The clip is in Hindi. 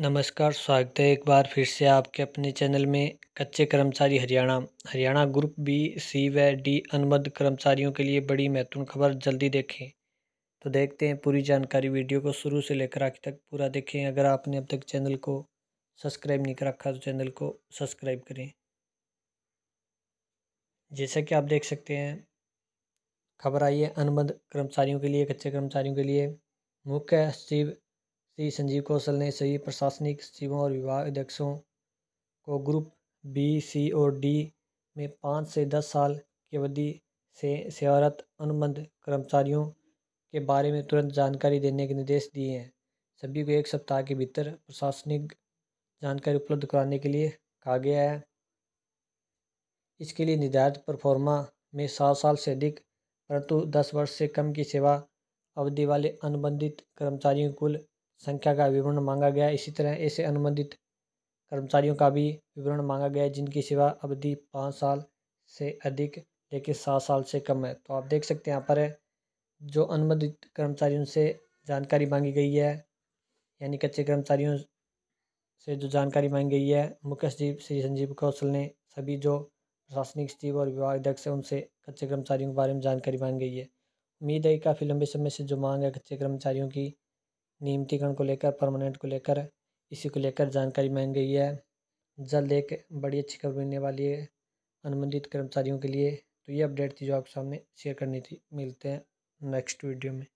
नमस्कार स्वागत है एक बार फिर से आपके अपने चैनल में कच्चे कर्मचारी Haryana Haryana group B C व डी अनुबद्ध कर्मचारियों के लिए बड़ी महत्वपूर्ण खबर जल्दी देखें तो देखते हैं पूरी जानकारी वीडियो को शुरू से लेकर आखिर तक पूरा देखें अगर आपने अब तक चैनल को सब्सक्राइब नहीं कर रखा तो चैनल को सब्सक्राइब करें जैसा कि आप देख सकते हैं खबर आई है अनुबद्ध कर्मचारियों के लिए कच्चे कर्मचारियों के लिए मुख्य सचिव श्री संजीव कौशल ने सभी प्रशासनिक सचिवों और विभाग अध्यक्षों को ग्रुप बी सी और डी में पाँच से दस साल की अवधि से सेवारत अनुबंध कर्मचारियों के बारे में तुरंत जानकारी देने के निर्देश दिए हैं सभी को एक सप्ताह के भीतर प्रशासनिक जानकारी उपलब्ध कराने के लिए कहा गया है इसके लिए निर्धारित परफॉर्मा में सात साल से अधिक परंतु दस वर्ष से कम की सेवा अवधि वाले अनुबंधित कर्मचारियों कुल संख्या का विवरण मांगा गया इसी तरह ऐसे अनुबंधित कर्मचारियों का भी विवरण मांगा गया जिनकी सेवा अवधि पाँच साल से अधिक लेकिन सात साल से कम है तो आप देख सकते हैं यहाँ पर जो अनुबंधित कर्मचारियों से जानकारी मांगी गई है यानी कच्चे कर्मचारियों से जो जानकारी मांगी गई है मुख्य सचिव श्री संजीव कौशल ने सभी जो प्रशासनिक सचिव और विभाग अध्यक्ष हैं उनसे कच्चे कर्मचारियों के बारे में जानकारी मांगी गई है उम्मीद है काफ़ी लंबे समय से जो मांग है कच्चे कर्मचारियों की नियमितीकरण को लेकर परमानेंट को लेकर इसी को लेकर जानकारी मांग गई है जल्द एक बड़ी अच्छी खबर मिलने वाली है अनुबंधित कर्मचारियों के लिए तो ये अपडेट थी जो आपके सामने शेयर करनी थी मिलते हैं नेक्स्ट वीडियो में